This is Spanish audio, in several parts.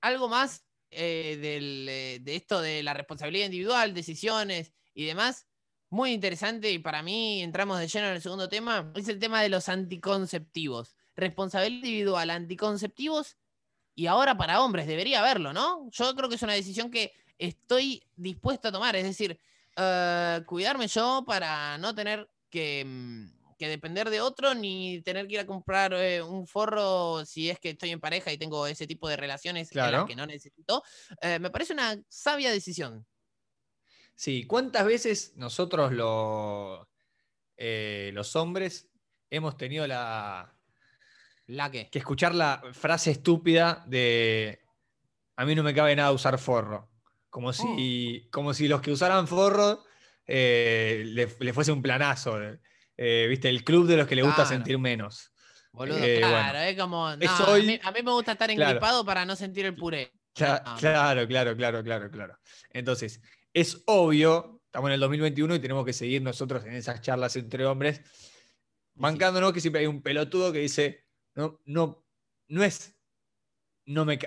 algo más eh, eh, de esto de la responsabilidad individual, decisiones y demás. Muy interesante y para mí entramos de lleno en el segundo tema, es el tema de los anticonceptivos. Responsabilidad individual, anticonceptivos y ahora para hombres, debería haberlo, ¿no? Yo creo que es una decisión que estoy dispuesto a tomar, es decir, eh, cuidarme yo para no tener que mm, que depender de otro ni tener que ir a comprar eh, un forro si es que estoy en pareja y tengo ese tipo de relaciones que no necesito. Eh, me parece una sabia decisión. Sí, ¿cuántas veces nosotros eh, los hombres hemos tenido la... ¿La Que escuchar la frase estúpida de a mí no me cabe nada usar forro. Como oh. si, como si los que usaran forro le, fuese un planazo. Eh, viste, el club de los que le gusta sentir menos. Boludo, eh, claro, es como. a, mí, me gusta estar engripado para no sentir el puré. Claro, claro, claro, claro, claro, Entonces, es obvio, estamos en el 2021 y tenemos que seguir nosotros en esas charlas entre hombres, bancándonos que siempre hay un pelotudo que dice, no, no, no es, no me,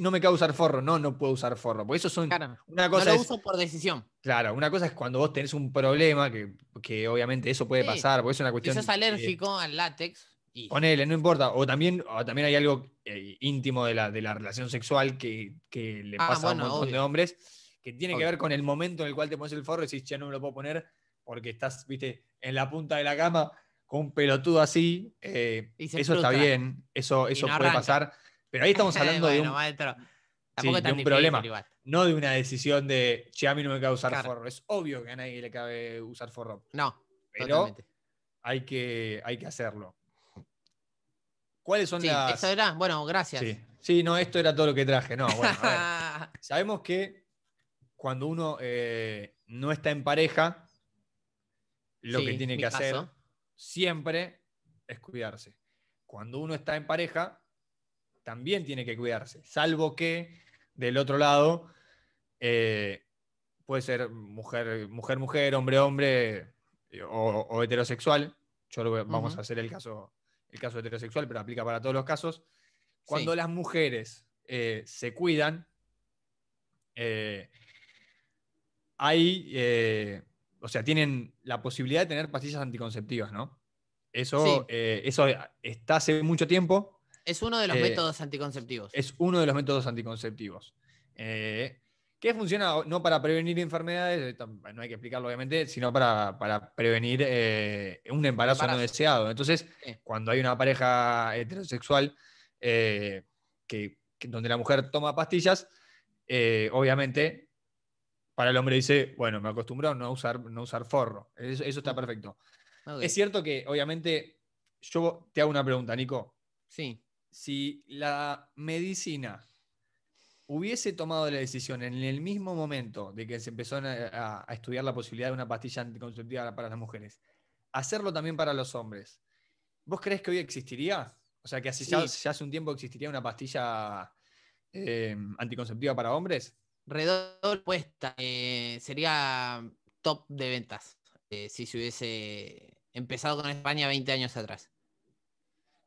no me cabe usar forro, no, no puedo usar forro. Porque eso son. una cosa no uso por decisión. Claro, una cosa es cuando vos tenés un problema, que, obviamente eso puede pasar, porque es una cuestión. Si sos alérgico al látex. Ponele, no importa. O también, también hay algo eh, íntimo de la, de la relación sexual que, que le ah, pasa a un montón de hombres, que tiene que ver con el momento en el cual te pones el forro y decís, ya no me lo puedo poner porque estás, viste, en la punta de la cama con un pelotudo así. Eh, eso está bien, eso, eso puede pasar pero ahí estamos hablando de un, problema, no de una decisión de, che, a mí no me cabe usar forro. Es obvio que a nadie le cabe usar forro. No, pero hay que, hay que hacerlo. ¿Cuáles son sí, las...? era, bueno, gracias. Sí. no, esto era todo lo que traje. No, Sabemos que cuando uno eh, no está en pareja, lo que tiene que hacer siempre es cuidarse. Cuando uno está en pareja, también tiene que cuidarse, salvo que del otro lado eh, puede ser mujer, mujer, mujer, hombre, hombre eh, o, heterosexual. Yo vamos a hacer el caso, el caso heterosexual, pero aplica para todos los casos. Cuando las mujeres eh, se cuidan, hay, o sea, tienen la posibilidad de tener pastillas anticonceptivas, ¿no? Eso, eso está hace mucho tiempo, es uno de los eh, métodos anticonceptivos. Es uno de los métodos anticonceptivos. ¿Qué eh, que funciona no para prevenir enfermedades, no hay que explicarlo obviamente, sino para, prevenir eh, un embarazo, no deseado. Entonces, cuando hay una pareja heterosexual que, donde la mujer toma pastillas, obviamente para el hombre dice, bueno, me acostumbro a no usar, no usar forro. Eso, está mm. perfecto. Es cierto que, obviamente, yo te hago una pregunta, Nico. Sí si la medicina hubiese tomado la decisión en el mismo momento de que se empezó a, estudiar la posibilidad de una pastilla anticonceptiva para las mujeres, hacerlo también para los hombres, ¿vos crees que hoy existiría? O sea, que hace, ya, hace un tiempo existiría una pastilla eh, anticonceptiva para hombres. Redor puesta, eh, sería top de ventas eh, si se hubiese empezado con España 20 años atrás.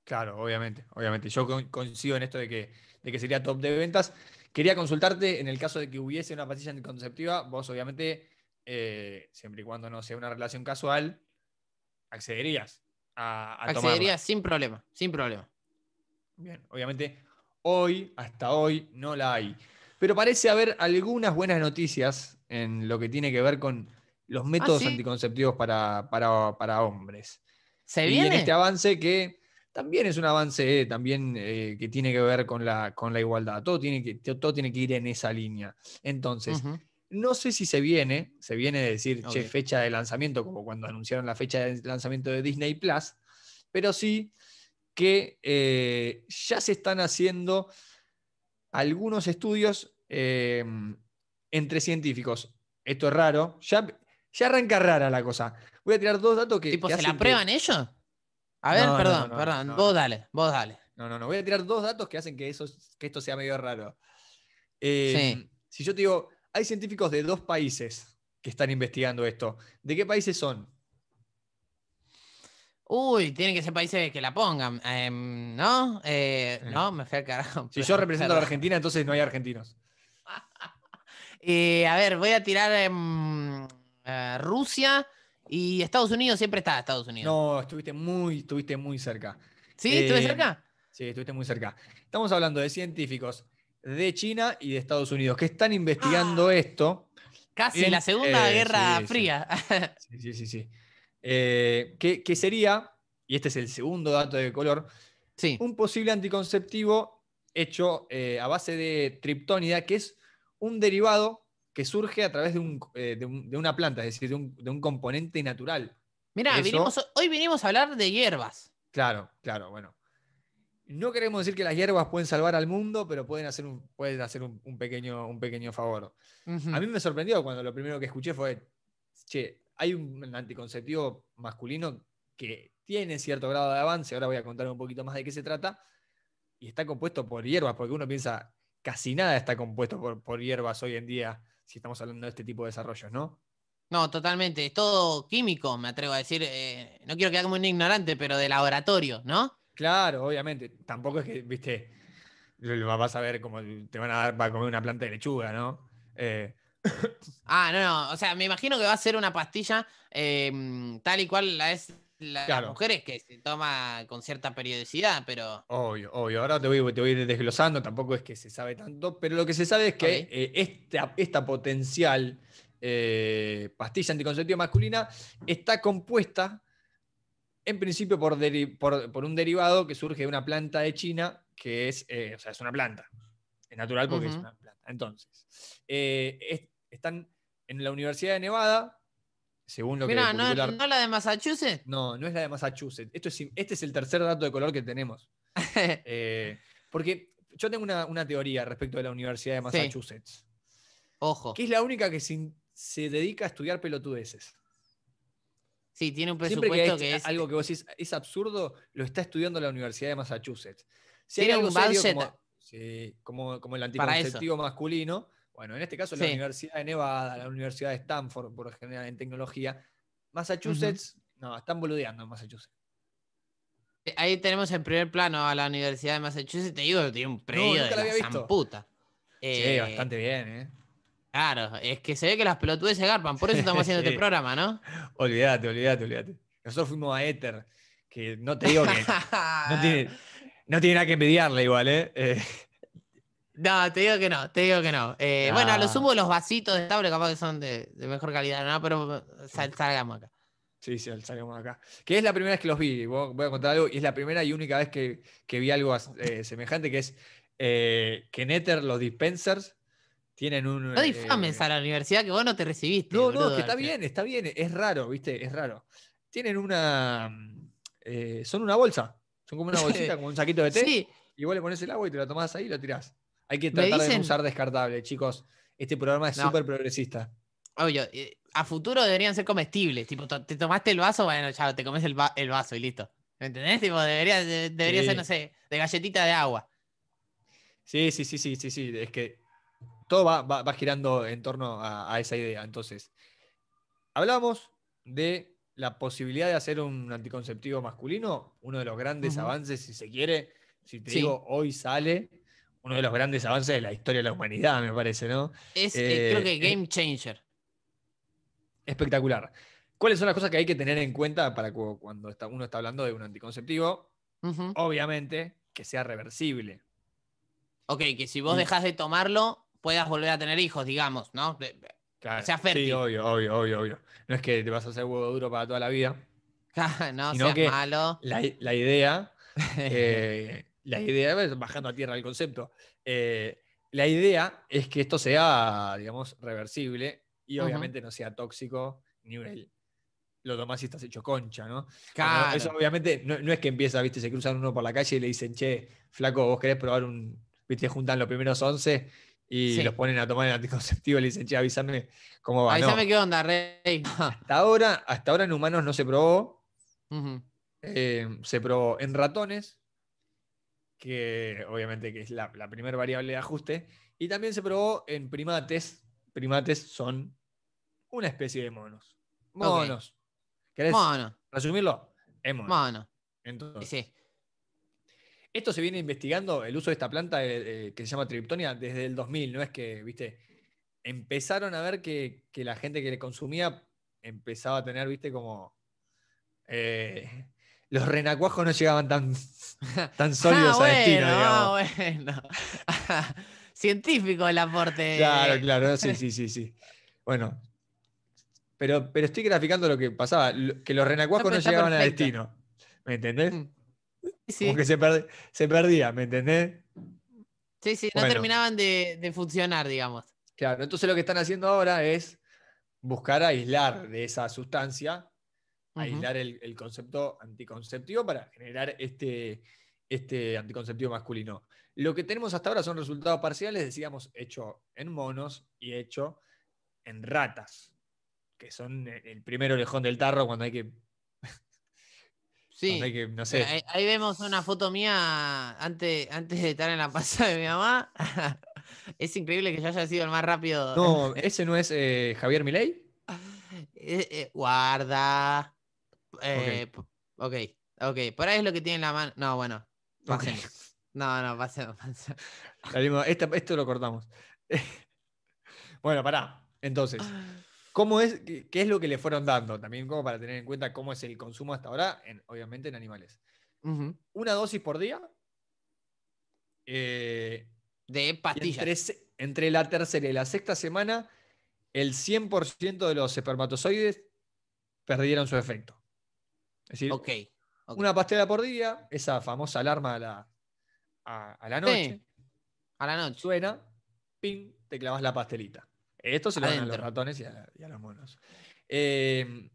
Claro, obviamente, obviamente. Yo coincido en esto de que, de que sería top de ventas. Quería consultarte en el caso de que hubiese una pastilla anticonceptiva, vos obviamente, eh, siempre y cuando no sea una relación casual, accederías a, a Accederías sin problema, sin problema. Bien, obviamente hoy, hasta hoy, no la hay. Pero parece haber algunas buenas noticias en lo que tiene que ver con los ah, métodos anticonceptivos para, para, hombres. ¿Se viene? en este avance que también es un avance eh, también eh, que tiene que ver con la, con la igualdad. Todo tiene, que, todo tiene que ir en esa línea. Entonces, no sé si se viene, se viene de decir, fecha de lanzamiento, como cuando anunciaron la fecha de lanzamiento de Disney Plus, pero sí que eh, ya se están haciendo algunos estudios em, entre científicos. Esto es raro. Ya, ya arranca rara la cosa. Voy a tirar dos datos que. ¿Tipo, ¿Se la prueban ellos? A ver, perdón, perdón. vos dale, vos dale. No, no, no. Voy a tirar dos datos que hacen que, eso, que esto sea medio raro. Em, si yo te digo, hay científicos de dos países que están investigando esto. ¿De qué países son? Uy, tienen que ser países que la pongan, em, ¿no? Eh, no, me carajo. Si yo represento a la Argentina, entonces no hay argentinos. Eh, a ver, voy a tirar em, eh, Rusia, y Estados Unidos siempre está Estados Unidos. No, estuviste muy, estuviste muy cerca. ¿Sí? ¿Estuviste eh, cerca? Sí, estuviste muy cerca. Estamos hablando de científicos de China y de Estados Unidos que están investigando ah. esto. Casi en, la Segunda eh, Guerra Fría. Sí, sí, sí. sí. Eh, que, sería, y este es el segundo dato de color, sí. un posible anticonceptivo hecho a base de triptónida, que es un derivado que surge a través eh, de, una planta, es decir, de un, componente natural. Mirá, hoy vinimos a hablar de hierbas. Claro, claro, bueno. No queremos decir que las hierbas pueden salvar al mundo, pero pueden hacer un, pueden hacer un, pequeño, un pequeño favor. A mí me sorprendió cuando lo primero que escuché fue, che, hay un anticonceptivo masculino que tiene cierto grado de avance, ahora voy a contar un poquito más de qué se trata, y está compuesto por hierbas, porque uno piensa, casi nada está compuesto por hierbas hoy en día si estamos hablando de este tipo de desarrollos, ¿no? No, totalmente. Es todo químico, me atrevo a decir. Eh, no quiero quedar como un ignorante, pero de laboratorio, ¿no? Claro, obviamente. Tampoco es que, viste, lo vas a ver como te van a dar para comer una planta de lechuga, ¿no? Eh, ah, no, no. O sea, me imagino que va a ser una pastilla eh, tal y cual la es la mujer mujeres que se toma con cierta periodicidad, pero... Obvio, obvio. Ahora te voy, te a ir desglosando, tampoco es que se sabe tanto, pero lo que se sabe es que eh, esta, potencial eh, pastilla anticonceptiva masculina está compuesta en principio por, por, un derivado que surge de una planta de China, que es, eh, es una planta. Es natural porque es una planta. Entonces, están en la Universidad de Nevada, según lo que. No, la de Massachusetts? No, no es la de Massachusetts. Esto es, este es el tercer dato de color que tenemos. Eh, porque yo tengo una, una, teoría respecto de la Universidad de Massachusetts. Ojo. Que es la única que se, dedica a estudiar pelotudeces. Sí, tiene un presupuesto que, es. Algo que vos decís es absurdo, lo está estudiando la Universidad de Massachusetts. Si un sí, como, como, el anticonceptivo masculino, bueno, en este caso la Universidad de Nevada, la Universidad de Stanford, por general en tecnología. Massachusetts, no, están boludeando en Massachusetts. Eh, ahí tenemos en primer plano a la Universidad de Massachusetts. Te digo, tiene un predio de la, puta. sí, eh, bastante bien, ¿eh? Claro, es que se ve que las pelotudes se garpan, por eso estamos haciendo este programa, ¿no? Olvídate, olvídate, olvídate. Nosotros fuimos a Ether, que no te digo que. no, tiene, nada que envidiarle igual, ¿eh? eh no, te digo que no, te digo que no. Eh, bueno, a lo ah. sumo los vasitos de tablet capaz que son de, mejor calidad, ¿no? Pero eh, salgamos acá. Sí, sí, salgamos acá. Que es la primera vez que los vi, voy a contar algo, y es la primera y única vez que, vi algo eh, semejante, que es que Nether, los dispensers, tienen un... No difames a la universidad que vos no te recibiste. No, no, que está bien, está bien, es raro, viste, es raro. Tienen una... son una bolsa, son como una bolsita, como un saquito de té. Sí. Y vos le pones el agua y te la tomás ahí y lo tirás. Hay que tratar de usar descartable, chicos. Este programa es súper progresista. Obvio, a futuro deberían ser comestibles. Tipo, te tomaste el vaso, bueno, ya te comes el, vaso y listo. ¿Me entendés? Tipo, debería, debería ser, no sé, de galletita de agua. Sí, sí, sí, sí, sí, sí. Es que todo va, girando en torno a, esa idea. Entonces, hablamos de la posibilidad de hacer un anticonceptivo masculino, uno de los grandes avances, si se quiere. Si te digo, hoy sale, uno de los grandes avances de la historia de la humanidad, me parece, ¿no? Es, eh, eh, creo que game changer. Espectacular. ¿Cuáles son las cosas que hay que tener en cuenta para cuando uno está hablando de un anticonceptivo? Obviamente, que sea reversible. Ok, que si vos dejas de tomarlo, puedas volver a tener hijos, digamos, ¿no? sea fértil. Sí, obvio, obvio, obvio, obvio. No es que te vas a hacer huevo duro para toda la vida. no, sino que malo. La, idea eh, la idea bajando a tierra el concepto. Eh, la idea es que esto sea, digamos, reversible y obviamente no sea tóxico ni lo tomás y estás hecho concha, ¿no? Claro. eso obviamente no, es que empieza, viste, se cruzan uno por la calle y le dicen, che, flaco, vos querés probar un, viste, juntan los primeros 11 y los ponen a tomar el anticonceptivo y le dicen, che, avísame cómo va. Avísame qué onda, rey. hasta, ahora, hasta ahora en humanos no se probó. Eh, se probó en ratones, que obviamente que es la, primera variable de ajuste, y también se probó en primates. Primates son una especie de monos. Monos. ¿Querés resumirlo? Es Entonces, Esto se viene investigando, el uso de esta planta eh, eh, que se llama Triptonia, desde el 2000, ¿no? Es que, viste, empezaron a ver que, la gente que le consumía empezaba a tener, viste, como eh, los renacuajos no llegaban tan, tan ah, sólidos a destino, No Ah, bueno. Científico el aporte. Claro, claro, sí, sí, sí, Bueno, pero, pero estoy graficando lo que pasaba, que los renacuajos no, llegaban a destino. ¿Me entendés? Mm. Sí. Como se, perdía, ¿me entendés? Sí, sí, no terminaban de, de funcionar, digamos. Claro, entonces lo que están haciendo ahora es buscar aislar de esa sustancia aislar el, concepto anticonceptivo para generar este, este anticonceptivo masculino. Lo que tenemos hasta ahora son resultados parciales, decíamos, hecho en monos y hecho en ratas, que son e, el primer orejón del tarro cuando hay que Sí. no ahí, vemos una foto mía antes, antes de estar en la pasada de mi mamá. es increíble que ya haya sido el más rápido. No, ese no es eh, Javier Milei. Eh, eh, guarda. Eh, ok, ok. Por ahí es lo que tiene la mano. No, bueno. No, no, pasemos. esto lo cortamos. bueno, pará. Entonces, ¿cómo es, qué, es lo que le fueron dando? También como para tener en cuenta cómo es el consumo hasta ahora, obviamente en animales. Una dosis por día. Eh, de pastillas. entre la tercera y la sexta semana, el 100% de los espermatozoides perdieron su efecto. Es decir, una pastela por día, esa famosa alarma a la, a, la noche. a la noche. Suena, ping, te clavas la pastelita. Esto se lo dan a los ratones y a, los monos. Em,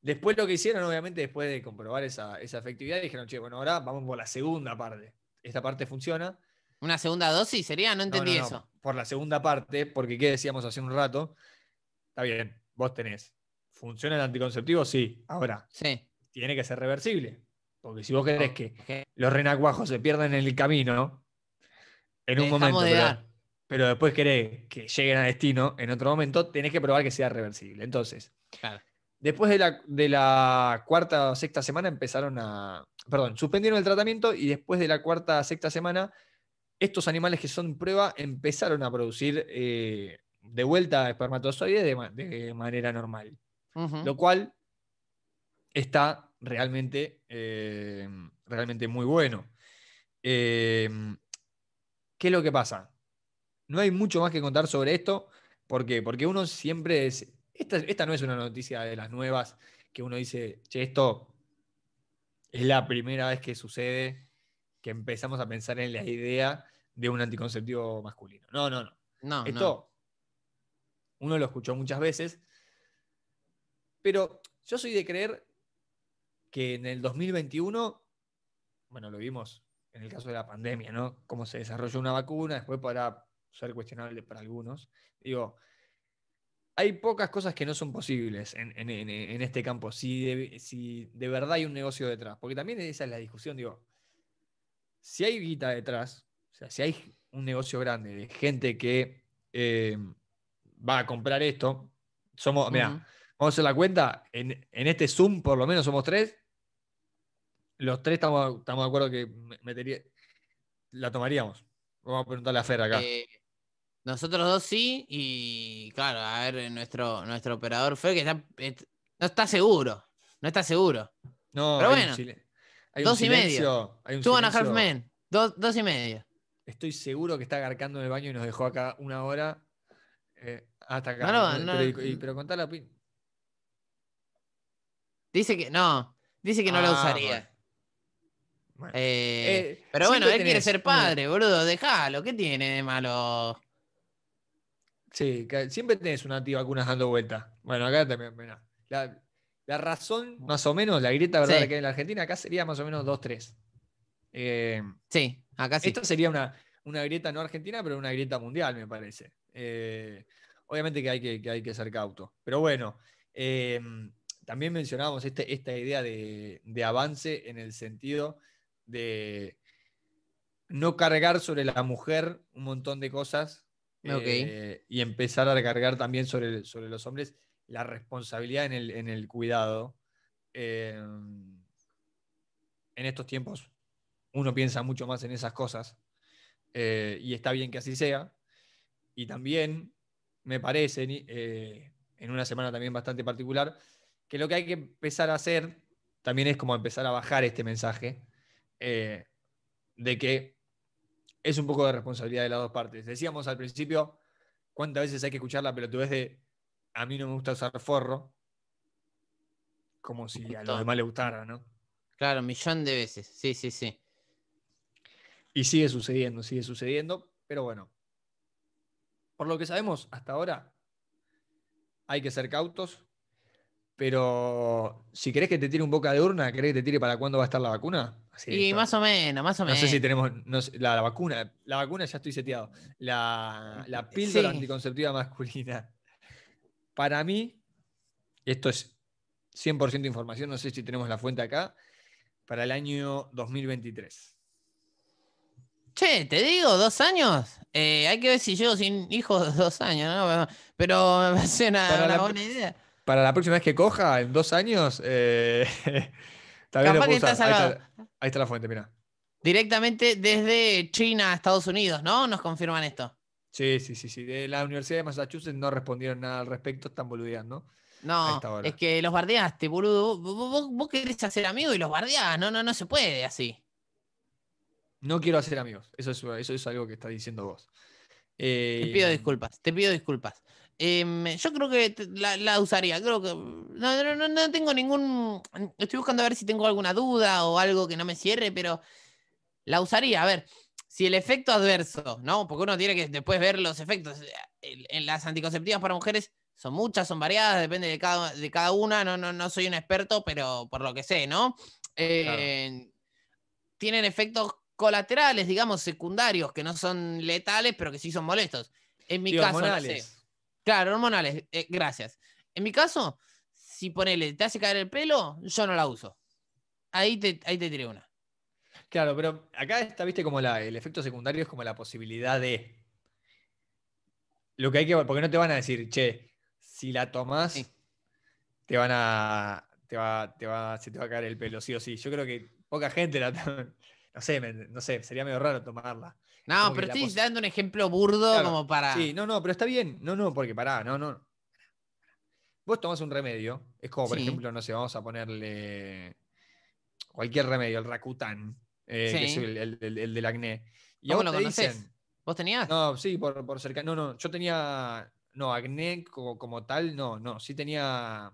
después lo que hicieron, obviamente, después de comprobar esa, efectividad, dijeron, che, bueno, ahora vamos por la segunda parte. Esta parte funciona. ¿Una segunda dosis sería? No entendí eso. Por la segunda parte, porque ¿qué decíamos hace un rato? Está bien, vos tenés. ¿Funciona el anticonceptivo? Sí. Ahora. Sí tiene que ser reversible. Porque si vos querés que los renacuajos se pierdan en el camino, en un momento, pero, después querés que lleguen a destino, en otro momento tenés que probar que sea reversible. Entonces, después de la, cuarta o sexta semana empezaron a, perdón, suspendieron el tratamiento y después de la cuarta o sexta semana, estos animales que son prueba empezaron a producir eh, de vuelta espermatozoides de, manera normal. Lo cual está realmente, eh, realmente muy bueno. Eh, ¿Qué es lo que pasa? No hay mucho más que contar sobre esto. ¿Por qué? Porque uno siempre Esta, no es una noticia de las nuevas que uno dice, che, esto es la primera vez que sucede que empezamos a pensar en la idea de un anticonceptivo masculino. No, no, no. esto uno lo escuchó muchas veces, pero yo soy de creer que en el 2021, bueno, lo vimos en el caso de la pandemia, ¿no? Cómo se desarrolló una vacuna, después podrá ser cuestionable para algunos. Digo, hay pocas cosas que no son posibles en, este campo, si de, si de, verdad hay un negocio detrás, porque también esa es la discusión, digo, si hay guita detrás, o sea, si hay un negocio grande de gente que eh, va a comprar esto, somos, mira, vamos a hacer la cuenta, en, este Zoom por lo menos somos tres, los tres estamos, de acuerdo que metería, la tomaríamos. Vamos a preguntarle a Fer acá. Eh, nosotros dos sí, y claro, a ver, nuestro, nuestro operador Fer que no está seguro. No está seguro. No, pero bueno. dos y medio. tú a half Dos, y medio. Estoy seguro que está agarcando en el baño y nos dejó acá una hora eh, hasta acá. No, no, pero, no, pero contá la Dice que no. Dice que no la ah, usaría. Eh, eh, pero bueno, él quiere ser padre, boludo, lo ¿qué tiene de malo? Sí, siempre tenés una antivacunas dando vuelta. Bueno, acá también, La, razón, más o menos, la grieta verdad que hay en la Argentina, acá sería más o menos 2-3. Eh, sí, acá sí. Esto sería una, una, grieta no argentina, pero una grieta mundial, me parece. obviamente que hay que, hay que ser cauto. Pero bueno, también mencionábamos este, esta idea de, de avance en el sentido de no cargar sobre la mujer un montón de cosas eh, y empezar a cargar también sobre, sobre los hombres la responsabilidad en el, cuidado. Eh, en estos tiempos uno piensa mucho más en esas cosas eh, y está bien que así sea. Y también me parece, en una semana también bastante particular, que lo que hay que empezar a hacer también es como empezar a bajar este mensaje eh, de que es un poco de responsabilidad de las dos partes. Decíamos al principio cuántas veces hay que escuchar la pelotudez de a mí no me gusta usar forro, como si a los demás le gustara, ¿no? Claro, millón de veces, sí, sí, sí. Y sigue sucediendo, sigue sucediendo, pero bueno. Por lo que sabemos hasta ahora, hay que ser cautos, pero si querés que te tire un boca de urna, ¿querés que te tire para cuándo va a estar la vacuna? Sí, y más o menos, más o menos. No sé si tenemos la, vacuna. La vacuna ya estoy seteado. La, la píldora anticonceptiva masculina. Para mí, esto es 100% información, no sé si tenemos la fuente acá, para el año 2023. Che, te digo, dos años. Eh, hay que ver si llego sin hijos dos años, ¿no? Pero me parece una, buena idea para la próxima vez que coja, en dos años, eh, Ahí, está, la fuente, mira. Directamente desde China a Estados Unidos, ¿no? Nos confirman esto. Sí, sí, sí, sí. De la Universidad de Massachusetts no respondieron nada al respecto, están boludeando. No, es que los bardeaste, boludo. Vos, querés hacer amigos y los bardeás. No, no, no se puede así. No quiero hacer amigos. Eso es, eso es algo que está diciendo vos. te eh, pido disculpas, te pido disculpas. Em, yo creo que la, usaría, creo que no, no, no, tengo ningún, estoy buscando a ver si tengo alguna duda o algo que no me cierre, pero la usaría, a ver, si el efecto adverso, ¿no? Porque uno tiene que después ver los efectos, en eh, las anticonceptivas para mujeres son muchas, son variadas, depende de cada, de cada una, no, no, no soy un experto, pero por lo que sé, ¿no? Eh, tienen efectos colaterales, digamos, secundarios, que no son letales, pero que sí son molestos. En mi caso, no sé. Claro, hormonales, eh, gracias. En mi caso, si ponele, te hace caer el pelo, yo no la uso. Ahí te, ahí te tiré una. Claro, pero acá está, viste, como el efecto secundario es como la posibilidad de. Lo que hay que. Porque no te van a decir, che, si la tomas, te van a. Te va, te va, se te va a caer el pelo, sí o sí. Yo creo que poca gente la No sé, no sé, sería medio raro tomarla. No, pero estoy dando un ejemplo burdo como para. Sí, no, no, pero está bien. No, no, porque pará, no, no. Vos tomás un remedio. Es como, por ejemplo, no sé, vamos a ponerle cualquier remedio, el Rakutan, eh, el, del acné. Y ¿Cómo lo conocés? ¿Vos tenías? No, sí, por, por cerca. No, no, yo tenía. No, acné como, tal, no, no. Sí tenía.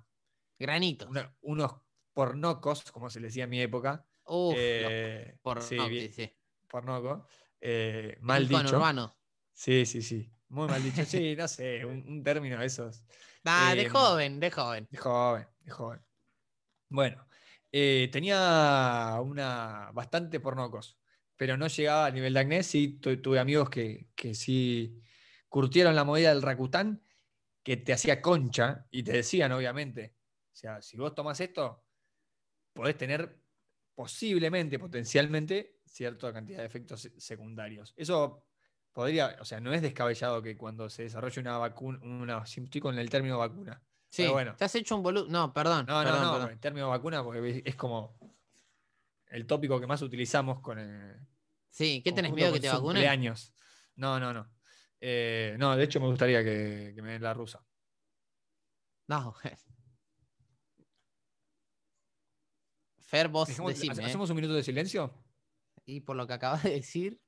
Granito. unos pornocos, como se le decía en mi época. Uf, eh, por, sí, eh, mal dicho. Sí, sí, sí. Muy mal dicho. Sí, no sé, un, término de esos. de eh, joven, de joven. De joven, de joven. Bueno, eh, tenía una bastante pornocos, pero no llegaba al nivel de Agnes Sí, tuve amigos que, que sí curtieron la movida del Rakután, que te hacía concha y te decían, obviamente. O sea, si vos tomás esto, podés tener posiblemente, potencialmente, cierta cantidad de efectos secundarios. Eso podría, o sea, no es descabellado que cuando se desarrolle una vacuna, estoy con el término vacuna. Sí, bueno. te has hecho un boludo. No, perdón. No, no, no, perdón. el término vacuna porque es como el tópico que más utilizamos con el. Sí, ¿qué tenés miedo que te vacunen? años. No, no, no. Eh, no, de hecho me gustaría que, me den la rusa. No, Fer, vos decime, ¿Hacemos ¿eh? un minuto de silencio? y por lo que acabas de decir.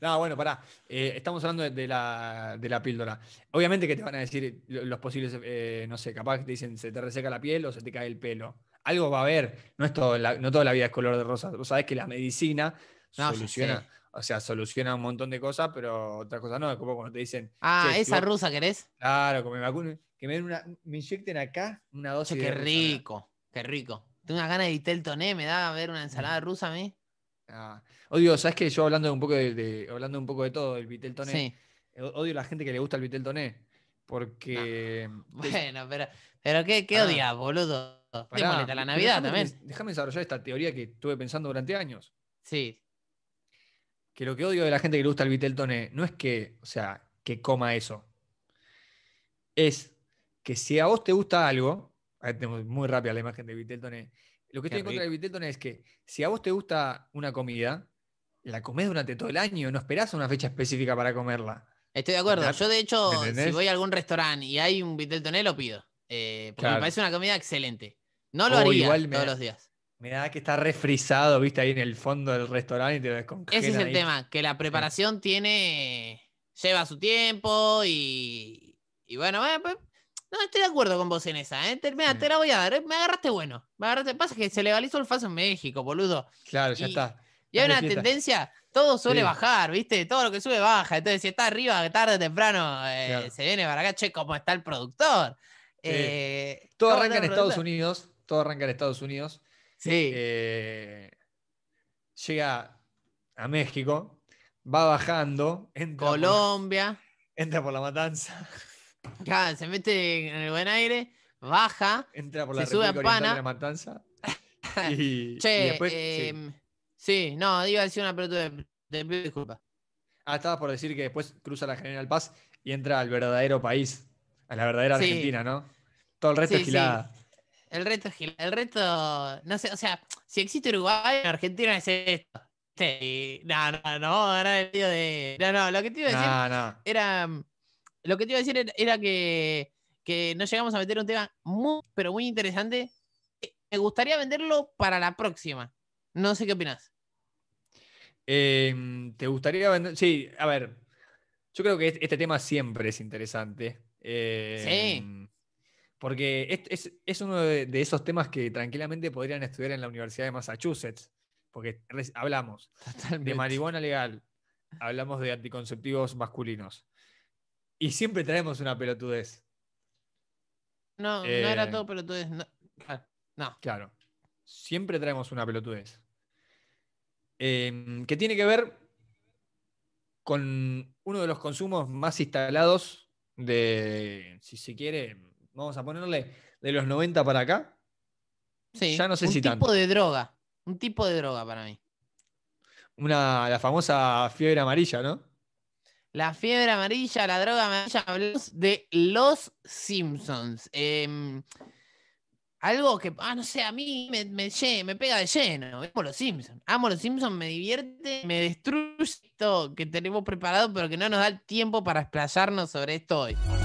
No, bueno, pará. Eh, estamos hablando de, la, píldora. Obviamente que te van a decir los posibles, eh, no sé, capaz que te dicen se te reseca la piel o se te cae el pelo. Algo va a haber. No, es todo no toda la vida es color de rosa. Vos sabés que la medicina soluciona. O sea, soluciona un montón de cosas, pero otras cosas no. Es como cuando te dicen. Ah, esa rusa querés. Claro, que me vacunen. Que me, inyecten acá una dosis. Qué de rico, qué rico. Tengo una gana de toné e, me da a ver una ensalada mm. rusa a mí. Ah, odio, ¿sabes que Yo hablando un poco de, hablando un poco de todo, el Vitel Toné, odio a la gente que le gusta el Vitel Toné. Porque. Em, bueno, pero, ¿qué, qué ah. boludo? la Navidad déjame, también. Déjame desarrollar esta teoría que estuve pensando durante años. Sí. Que lo que odio de la gente que le gusta el Vitel Toné no es que, o sea, que coma eso. Es que si a vos te gusta algo, muy rápida la imagen de Vitel Toné, lo que estoy en contra de es que si a vos te gusta una comida, la comés durante todo el año, no esperás una fecha específica para comerla. Estoy de acuerdo. Yo, de hecho, si voy a algún restaurante y hay un Viteltoné, lo pido. Eh, porque me parece una comida excelente. No lo oh, haría todos los días. Me da que está refrizado, viste, ahí en el fondo del restaurante Ese es el tema, que la preparación tiene. lleva su tiempo y. Y bueno, eh, pues, no, estoy de acuerdo con vos en esa, ¿eh? Te, la voy a dar, ¿eh? me agarraste bueno. Me agarraste. Pasa que se legalizó el faso en México, boludo. Claro, ya está. Y hay una tendencia, todo suele bajar, ¿viste? Todo lo que sube baja. Entonces, si está arriba, tarde o temprano, eh, se viene para acá, che, ¿cómo está el productor? Eh, todo arranca en Estados Unidos, todo arranca en Estados Unidos. Sí. llega a México, va bajando. Entra Colombia. entra por la matanza se mete en el buen aire, baja, entra por la se sube a Pana. matanza, che, eh, sí. no, iba a decir una pelota de, disculpa. Ah, estabas por decir que después cruza la General Paz y entra al verdadero país, a la verdadera Argentina, ¿no? Todo el resto es gilada. El resto es gilada. El resto, no sé, o sea, si existe Uruguay, Argentina es esto. No, no, no, no, no, de, no, no, lo que te iba a decir era lo que te iba a decir era que, que no llegamos a meter un tema muy, pero muy interesante. Me gustaría venderlo para la próxima. No sé qué opinas. Em, ¿Te gustaría vender? Sí, a ver. Yo creo que este tema siempre es interesante. Em, sí. Porque es, uno de, esos temas que tranquilamente podrían estudiar en la Universidad de Massachusetts. Porque hablamos de marihuana legal, hablamos de anticonceptivos masculinos, y siempre traemos una pelotudez. No, no era eh, todo pelotudez. Ah, no. Claro. Siempre traemos una pelotudez. Em, que tiene que ver con uno de los consumos más instalados de, si se quiere, vamos a ponerle de los 90 para acá. Sí, ya no sé un tipo de droga, un tipo de droga para mí. Una, la famosa fiebre amarilla, ¿no? La fiebre amarilla, la droga amarilla hablamos de Los Simpsons. Em, algo que, ah, no sé, a mí me, me, pega de lleno. Amo los Simpsons. Amo los Simpsons, me divierte, me destruye esto que tenemos preparado, pero que no nos da el tiempo para explayarnos sobre esto hoy.